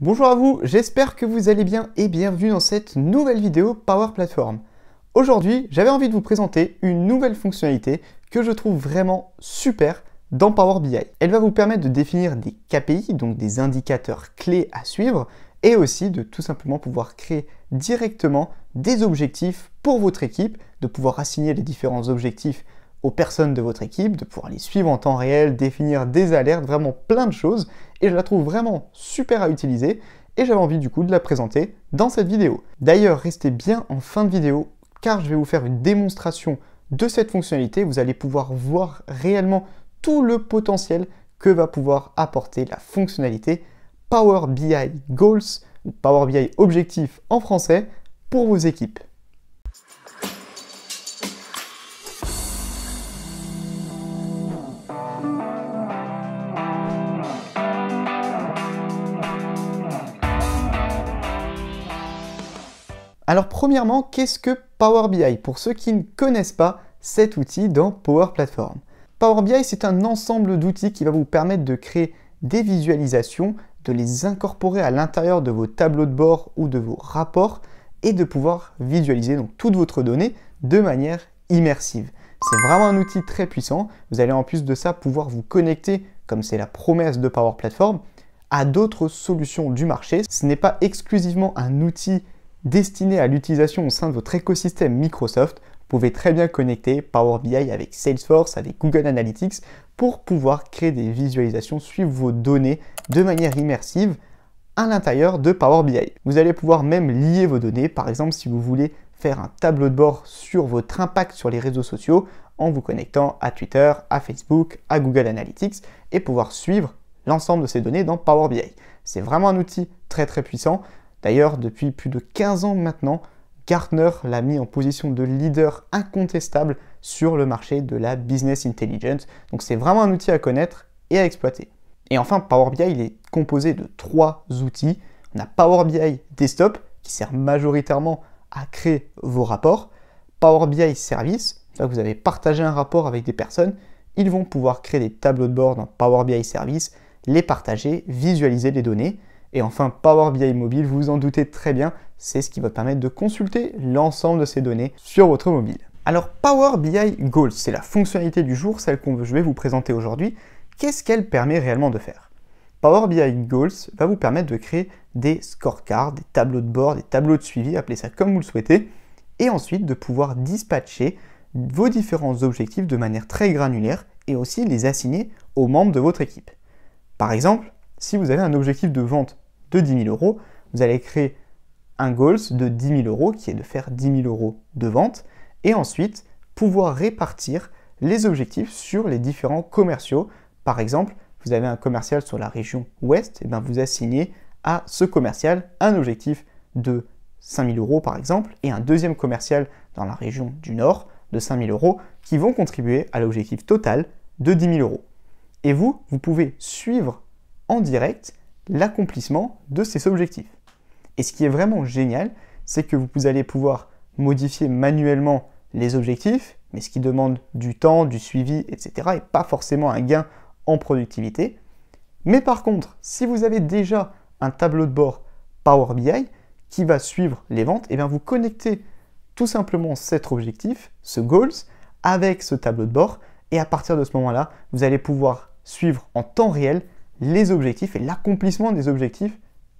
Bonjour à vous, j'espère que vous allez bien et bienvenue dans cette nouvelle vidéo Power Platform. Aujourd'hui, j'avais envie de vous présenter une nouvelle fonctionnalité que je trouve vraiment super dans Power BI. Elle va vous permettre de définir des KPI, donc des indicateurs clés à suivre, et aussi de tout simplement pouvoir créer directement des objectifs pour votre équipe, de pouvoir assigner les différents objectifs aux personnes de votre équipe, de pouvoir les suivre en temps réel, définir des alertes, vraiment plein de choses. Et je la trouve vraiment super à utiliser et j'avais envie du coup de la présenter dans cette vidéo. D'ailleurs, restez bien en fin de vidéo car je vais vous faire une démonstration de cette fonctionnalité. Vous allez pouvoir voir réellement tout le potentiel que va pouvoir apporter la fonctionnalité Power BI Goals Power BI Objectif en français pour vos équipes. Alors premièrement, qu'est-ce que Power BI Pour ceux qui ne connaissent pas cet outil dans Power Platform. Power BI, c'est un ensemble d'outils qui va vous permettre de créer des visualisations, de les incorporer à l'intérieur de vos tableaux de bord ou de vos rapports et de pouvoir visualiser donc toutes votre donnée de manière immersive. C'est vraiment un outil très puissant. Vous allez en plus de ça pouvoir vous connecter, comme c'est la promesse de Power Platform, à d'autres solutions du marché. Ce n'est pas exclusivement un outil destiné à l'utilisation au sein de votre écosystème Microsoft, vous pouvez très bien connecter Power BI avec Salesforce, avec Google Analytics pour pouvoir créer des visualisations, suivre vos données de manière immersive à l'intérieur de Power BI. Vous allez pouvoir même lier vos données, par exemple si vous voulez faire un tableau de bord sur votre impact sur les réseaux sociaux en vous connectant à Twitter, à Facebook, à Google Analytics et pouvoir suivre l'ensemble de ces données dans Power BI. C'est vraiment un outil très très puissant D'ailleurs, depuis plus de 15 ans maintenant, Gartner l'a mis en position de leader incontestable sur le marché de la business intelligence. Donc c'est vraiment un outil à connaître et à exploiter. Et enfin, Power BI, il est composé de trois outils. On a Power BI Desktop, qui sert majoritairement à créer vos rapports. Power BI Service, vous avez partagé un rapport avec des personnes, ils vont pouvoir créer des tableaux de bord dans Power BI Service, les partager, visualiser les données. Et enfin, Power BI Mobile, vous vous en doutez très bien, c'est ce qui va permettre de consulter l'ensemble de ces données sur votre mobile. Alors Power BI Goals, c'est la fonctionnalité du jour, celle que je vais vous présenter aujourd'hui. Qu'est-ce qu'elle permet réellement de faire Power BI Goals va vous permettre de créer des scorecards, des tableaux de bord, des tableaux de suivi, appelez ça comme vous le souhaitez, et ensuite de pouvoir dispatcher vos différents objectifs de manière très granulaire et aussi les assigner aux membres de votre équipe. Par exemple, si vous avez un objectif de vente de 10 000 euros, vous allez créer un goals de 10 000 euros qui est de faire 10 000 euros de vente et ensuite pouvoir répartir les objectifs sur les différents commerciaux. Par exemple, vous avez un commercial sur la région ouest, et eh bien vous assignez à ce commercial un objectif de 5 000 euros par exemple et un deuxième commercial dans la région du nord de 5 000 euros qui vont contribuer à l'objectif total de 10 000 euros. Et vous, vous pouvez suivre en direct l'accomplissement de ces objectifs. Et ce qui est vraiment génial, c'est que vous allez pouvoir modifier manuellement les objectifs, mais ce qui demande du temps, du suivi, etc., et pas forcément un gain en productivité. Mais par contre, si vous avez déjà un tableau de bord Power BI qui va suivre les ventes, et eh bien vous connectez tout simplement cet objectif, ce goals, avec ce tableau de bord, et à partir de ce moment-là, vous allez pouvoir suivre en temps réel les objectifs et l'accomplissement des objectifs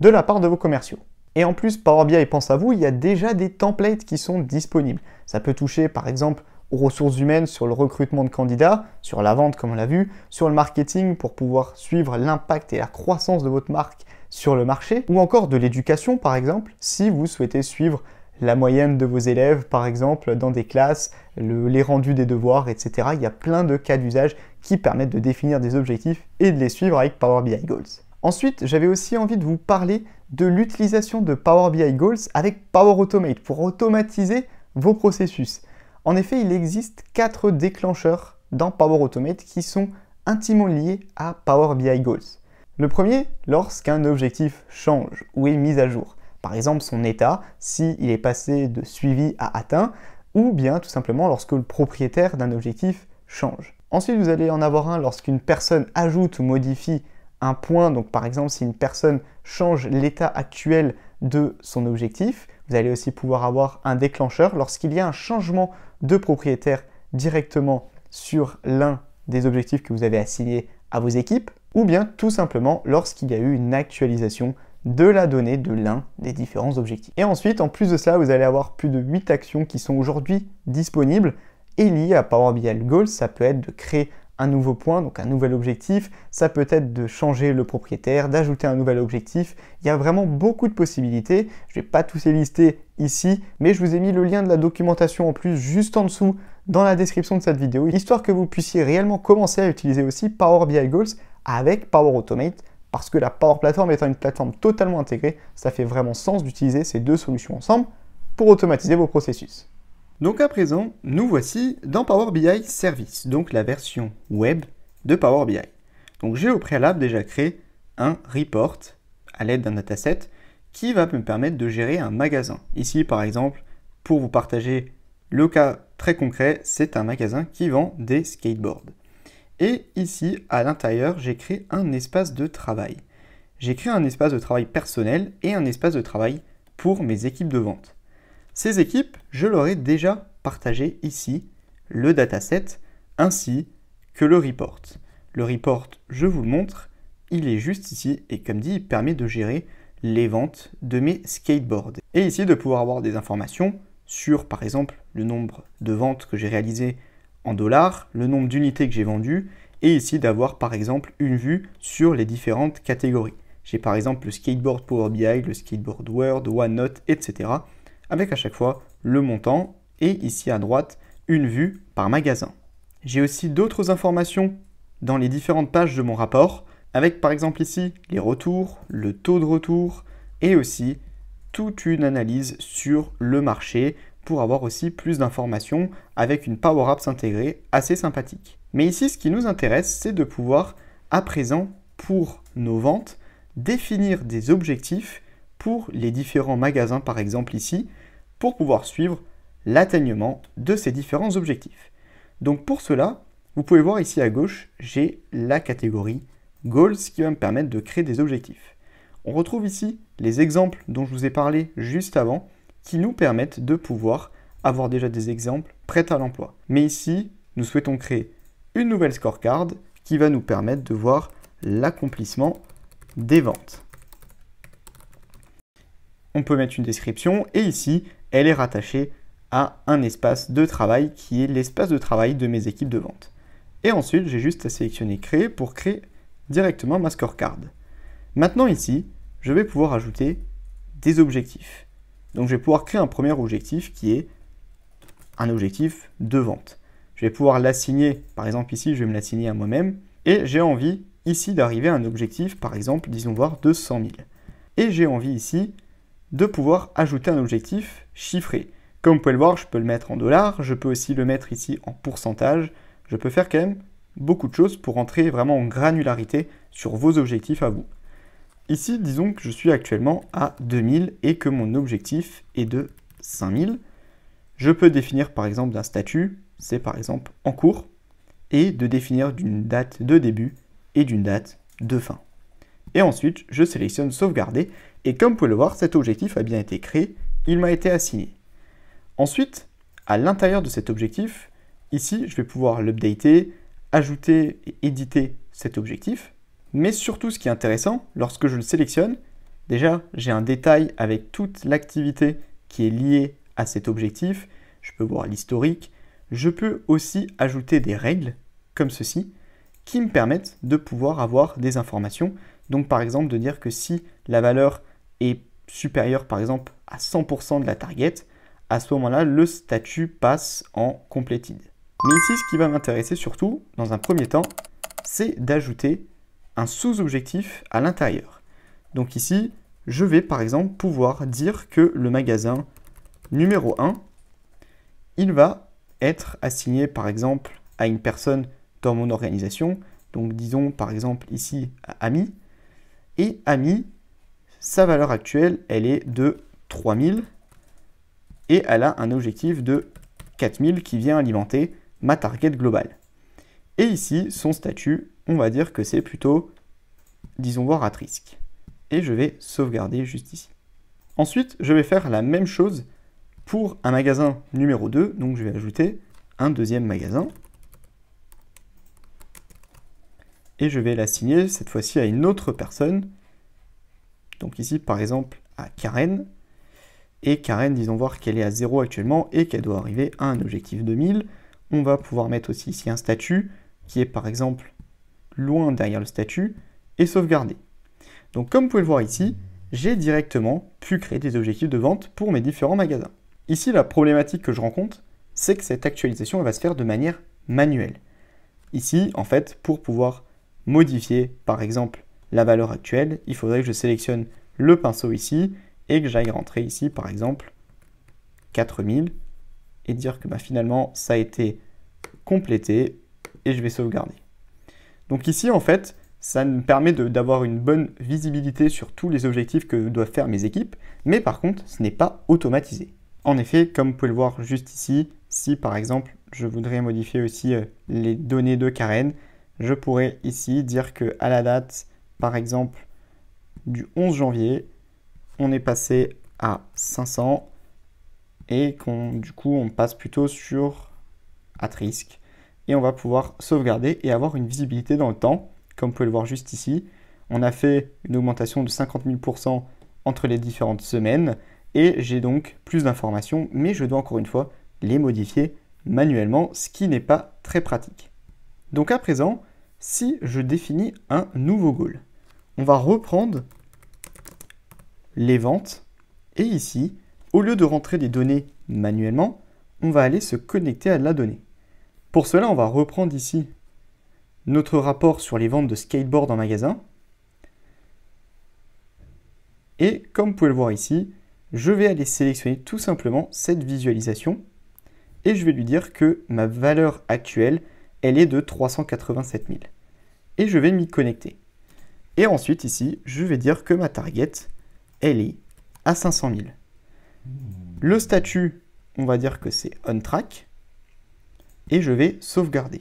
de la part de vos commerciaux. Et en plus, Power BI pense à vous, il y a déjà des templates qui sont disponibles. Ça peut toucher par exemple aux ressources humaines sur le recrutement de candidats, sur la vente comme on l'a vu, sur le marketing pour pouvoir suivre l'impact et la croissance de votre marque sur le marché, ou encore de l'éducation par exemple, si vous souhaitez suivre la moyenne de vos élèves par exemple dans des classes, les rendus des devoirs, etc. Il y a plein de cas d'usage qui permettent de définir des objectifs et de les suivre avec Power BI Goals. Ensuite, j'avais aussi envie de vous parler de l'utilisation de Power BI Goals avec Power Automate pour automatiser vos processus. En effet, il existe quatre déclencheurs dans Power Automate qui sont intimement liés à Power BI Goals. Le premier, lorsqu'un objectif change ou est mis à jour. Par exemple, son état, s'il est passé de suivi à atteint, ou bien tout simplement lorsque le propriétaire d'un objectif change. Ensuite, vous allez en avoir un lorsqu'une personne ajoute ou modifie un point. Donc par exemple, si une personne change l'état actuel de son objectif, vous allez aussi pouvoir avoir un déclencheur lorsqu'il y a un changement de propriétaire directement sur l'un des objectifs que vous avez assignés à vos équipes, ou bien tout simplement lorsqu'il y a eu une actualisation de la donnée de l'un des différents objectifs. Et ensuite, en plus de cela, vous allez avoir plus de 8 actions qui sont aujourd'hui disponibles. Et lié à Power BI Goals, Ça peut être de créer un nouveau point, donc un nouvel objectif. Ça peut être de changer le propriétaire, d'ajouter un nouvel objectif. Il y a vraiment beaucoup de possibilités. Je ne vais pas tous les lister ici, mais je vous ai mis le lien de la documentation en plus juste en dessous dans la description de cette vidéo, histoire que vous puissiez réellement commencer à utiliser aussi Power BI Goals avec Power Automate parce que la Power Platform étant une plateforme totalement intégrée, ça fait vraiment sens d'utiliser ces deux solutions ensemble pour automatiser vos processus. Donc à présent, nous voici dans Power BI Service, donc la version web de Power BI. Donc j'ai au préalable déjà créé un report à l'aide d'un dataset qui va me permettre de gérer un magasin. Ici par exemple, pour vous partager le cas très concret, c'est un magasin qui vend des skateboards. Et ici, à l'intérieur, j'ai créé un espace de travail. J'ai créé un espace de travail personnel et un espace de travail pour mes équipes de vente. Ces équipes, je leur ai déjà partagé ici le dataset ainsi que le report. Le report, je vous le montre, il est juste ici et comme dit, il permet de gérer les ventes de mes skateboards. Et ici de pouvoir avoir des informations sur par exemple le nombre de ventes que j'ai réalisées en dollars, le nombre d'unités que j'ai vendues et ici d'avoir par exemple une vue sur les différentes catégories. J'ai par exemple le skateboard Power BI, le skateboard Word, OneNote, etc avec à chaque fois le montant et ici à droite une vue par magasin. J'ai aussi d'autres informations dans les différentes pages de mon rapport, avec par exemple ici les retours, le taux de retour et aussi toute une analyse sur le marché pour avoir aussi plus d'informations avec une Power Apps intégrée assez sympathique. Mais ici, ce qui nous intéresse, c'est de pouvoir à présent, pour nos ventes, définir des objectifs pour les différents magasins, par exemple ici, pour pouvoir suivre l'atteignement de ces différents objectifs. Donc pour cela, vous pouvez voir ici à gauche, j'ai la catégorie Goals qui va me permettre de créer des objectifs. On retrouve ici les exemples dont je vous ai parlé juste avant qui nous permettent de pouvoir avoir déjà des exemples prêts à l'emploi. Mais ici, nous souhaitons créer une nouvelle scorecard qui va nous permettre de voir l'accomplissement des ventes. On peut mettre une description et ici, elle est rattachée à un espace de travail qui est l'espace de travail de mes équipes de vente. Et ensuite, j'ai juste à sélectionner Créer pour créer directement ma scorecard. Maintenant ici, je vais pouvoir ajouter des objectifs. Donc je vais pouvoir créer un premier objectif qui est un objectif de vente. Je vais pouvoir l'assigner, par exemple ici, je vais me l'assigner à moi-même. Et j'ai envie ici d'arriver à un objectif, par exemple, disons voir de 100 000. Et j'ai envie ici de pouvoir ajouter un objectif chiffré. Comme vous pouvez le voir, je peux le mettre en dollars, je peux aussi le mettre ici en pourcentage. Je peux faire quand même beaucoup de choses pour entrer vraiment en granularité sur vos objectifs à vous. Ici, disons que je suis actuellement à 2000 et que mon objectif est de 5000. Je peux définir par exemple d'un statut, c'est par exemple en cours, et de définir d'une date de début et d'une date de fin. Et ensuite, je sélectionne sauvegarder, et comme vous pouvez le voir, cet objectif a bien été créé il m'a été assigné. Ensuite, à l'intérieur de cet objectif, ici, je vais pouvoir l'updater, ajouter et éditer cet objectif. Mais surtout, ce qui est intéressant, lorsque je le sélectionne, déjà, j'ai un détail avec toute l'activité qui est liée à cet objectif. Je peux voir l'historique. Je peux aussi ajouter des règles, comme ceci, qui me permettent de pouvoir avoir des informations. Donc, par exemple, de dire que si la valeur est supérieure, par exemple, à 100% de la target, à ce moment-là, le statut passe en completed. Mais ici, ce qui va m'intéresser surtout, dans un premier temps, c'est d'ajouter un sous-objectif à l'intérieur. Donc ici, je vais par exemple pouvoir dire que le magasin numéro 1, il va être assigné par exemple à une personne dans mon organisation. Donc disons par exemple ici à Ami. Et Ami, sa valeur actuelle, elle est de 3000 et elle a un objectif de 4000 qui vient alimenter ma target globale. Et ici, son statut, on va dire que c'est plutôt, disons voir, à risque. Et je vais sauvegarder juste ici. Ensuite, je vais faire la même chose pour un magasin numéro 2, donc je vais ajouter un deuxième magasin. Et je vais l'assigner cette fois-ci à une autre personne. Donc ici, par exemple, à Karen et Karen, disons voir qu'elle est à 0 actuellement et qu'elle doit arriver à un objectif de 2000. On va pouvoir mettre aussi ici un statut qui est par exemple loin derrière le statut et sauvegarder. Donc comme vous pouvez le voir ici, j'ai directement pu créer des objectifs de vente pour mes différents magasins. Ici, la problématique que je rencontre, c'est que cette actualisation va se faire de manière manuelle. Ici, en fait, pour pouvoir modifier, par exemple, la valeur actuelle, il faudrait que je sélectionne le pinceau ici et que j'aille rentrer ici, par exemple, 4000 et dire que bah, finalement, ça a été complété et je vais sauvegarder. Donc ici, en fait, ça me permet d'avoir une bonne visibilité sur tous les objectifs que doivent faire mes équipes, mais par contre, ce n'est pas automatisé. En effet, comme vous pouvez le voir juste ici, si par exemple, je voudrais modifier aussi euh, les données de Karen, je pourrais ici dire que à la date, par exemple, du 11 janvier, on est passé à 500 et qu'on du coup on passe plutôt sur at risk et on va pouvoir sauvegarder et avoir une visibilité dans le temps comme vous pouvez le voir juste ici on a fait une augmentation de 50 000% entre les différentes semaines et j'ai donc plus d'informations mais je dois encore une fois les modifier manuellement ce qui n'est pas très pratique donc à présent si je définis un nouveau goal on va reprendre les ventes. Et ici, au lieu de rentrer des données manuellement, on va aller se connecter à la donnée. Pour cela, on va reprendre ici notre rapport sur les ventes de skateboard en magasin. Et comme vous pouvez le voir ici, je vais aller sélectionner tout simplement cette visualisation et je vais lui dire que ma valeur actuelle, elle est de 387 000. Et je vais m'y connecter. Et ensuite ici, je vais dire que ma target, elle est à 500 000. Le statut, on va dire que c'est on track et je vais sauvegarder.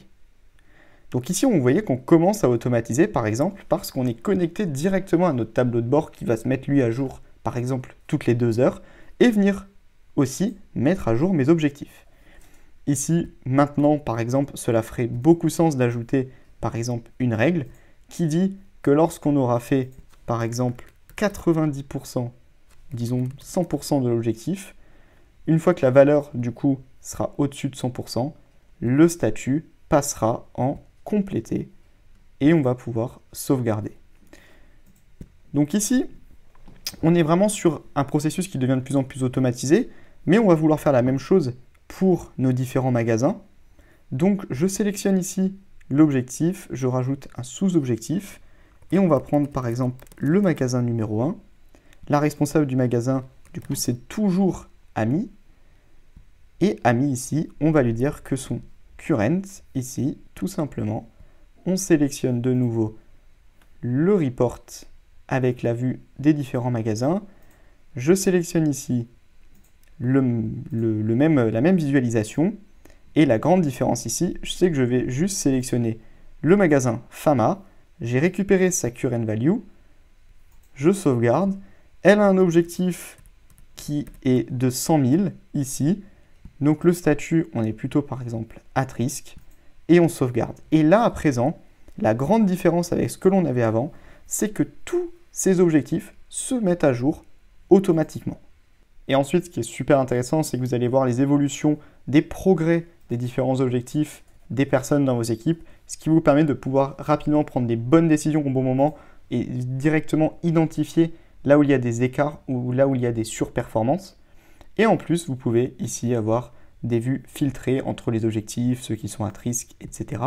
Donc ici, on voyait qu'on commence à automatiser, par exemple, parce qu'on est connecté directement à notre tableau de bord qui va se mettre, lui, à jour, par exemple, toutes les deux heures, et venir aussi mettre à jour mes objectifs. Ici, maintenant, par exemple, cela ferait beaucoup sens d'ajouter, par exemple, une règle qui dit que lorsqu'on aura fait, par exemple, 90%, disons 100% de l'objectif, une fois que la valeur du coup, sera au-dessus de 100%, le statut passera en complété et on va pouvoir sauvegarder. Donc ici, on est vraiment sur un processus qui devient de plus en plus automatisé, mais on va vouloir faire la même chose pour nos différents magasins. Donc je sélectionne ici l'objectif, je rajoute un sous-objectif, et on va prendre par exemple le magasin numéro 1. La responsable du magasin, du coup, c'est toujours Ami. Et Ami ici, on va lui dire que son current, ici, tout simplement, on sélectionne de nouveau le report avec la vue des différents magasins. Je sélectionne ici même, la même visualisation. Et la grande différence ici, c'est que je vais juste sélectionner le magasin Fama j'ai récupéré sa current value. Je sauvegarde. Elle a un objectif qui est de 100 000 ici. Donc le statut, on est plutôt par exemple à risque Et on sauvegarde. Et là, à présent, la grande différence avec ce que l'on avait avant, c'est que tous ces objectifs se mettent à jour automatiquement. Et ensuite, ce qui est super intéressant, c'est que vous allez voir les évolutions des progrès des différents objectifs des personnes dans vos équipes ce qui vous permet de pouvoir rapidement prendre des bonnes décisions au bon moment et directement identifier là où il y a des écarts ou là où il y a des surperformances. Et en plus, vous pouvez ici avoir des vues filtrées entre les objectifs, ceux qui sont à risque, etc.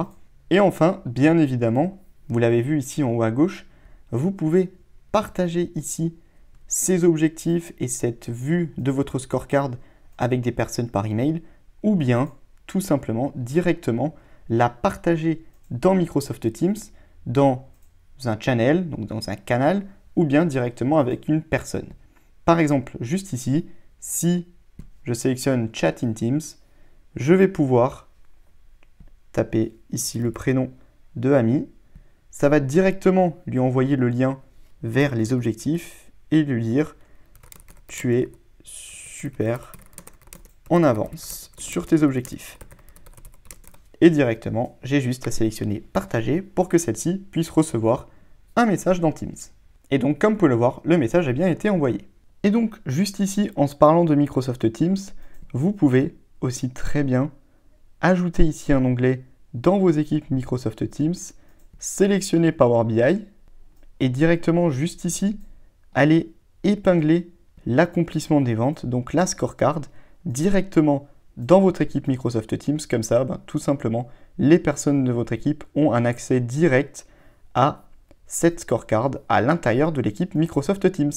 Et enfin, bien évidemment, vous l'avez vu ici en haut à gauche, vous pouvez partager ici ces objectifs et cette vue de votre scorecard avec des personnes par email, ou bien tout simplement directement la partager dans Microsoft Teams, dans un channel, donc dans un canal, ou bien directement avec une personne. Par exemple, juste ici, si je sélectionne Chat in Teams, je vais pouvoir taper ici le prénom de Ami. Ça va directement lui envoyer le lien vers les objectifs et lui dire tu es super en avance sur tes objectifs et directement, j'ai juste à sélectionner Partager pour que celle-ci puisse recevoir un message dans Teams. Et donc, comme vous pouvez le voir, le message a bien été envoyé. Et donc, juste ici, en se parlant de Microsoft Teams, vous pouvez aussi très bien ajouter ici un onglet dans vos équipes Microsoft Teams, sélectionner Power BI et directement juste ici, aller épingler l'accomplissement des ventes, donc la scorecard, directement dans votre équipe Microsoft Teams. Comme ça, ben, tout simplement, les personnes de votre équipe ont un accès direct à cette scorecard à l'intérieur de l'équipe Microsoft Teams.